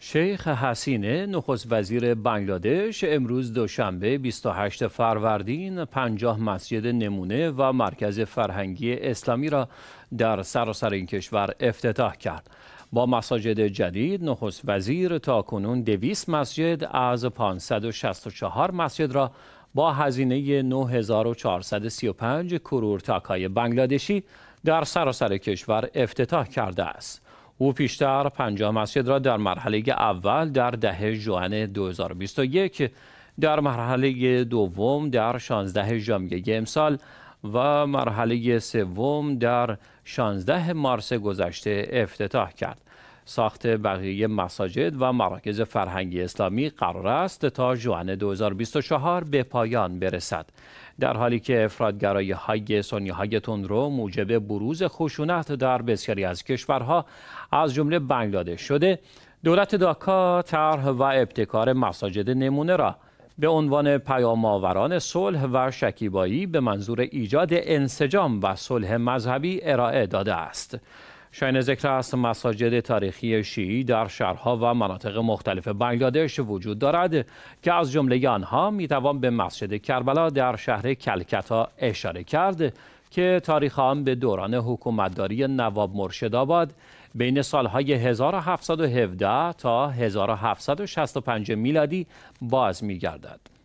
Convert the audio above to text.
شیخ حسینه نخست وزیر بنگلادش امروز دوشنبه 28 فروردین 50 مسجد نمونه و مرکز فرهنگی اسلامی را در سراسر این کشور افتتاح کرد. با مساجد جدید نخست وزیر تا کنون 200 مسجد از 564 مسجد را با هزینه 9435 کرور تاکای بنگلادشی در سراسر کشور افتتاح کرده است. او پیشتر پنجاه مسجد را در مرحله اول در ده جوان 2021 در مرحله دوم در 16 ژانویه امسال و مرحله سوم در 16 مارس گذشته افتتاح کرد. ساخت بقیه مساجد و مراکز فرهنگی اسلامی قرار است تا جوان 2024 به پایان برسد در حالی که افرادگرایی های سنی های تندرو موجب بروز خشونت در بسیاری از کشورها از جمله بنگلادش شده دولت داکا طرح و ابتکار مساجد نمونه را به عنوان پیام آوران صلح و شکیبایی به منظور ایجاد انسجام و صلح مذهبی ارائه داده است شاین ذکر است مساجد تاریخی شیعی در شهرها و مناطق مختلف بنگلادش وجود دارد که از جمله آنها میتوان به مسجد کربلا در شهر کلکتا اشاره کرد که تاریخ آن به دوران حکومتداری نواب مرشد آباد بین سالهای 1717 تا 1765 میلادی باز گردد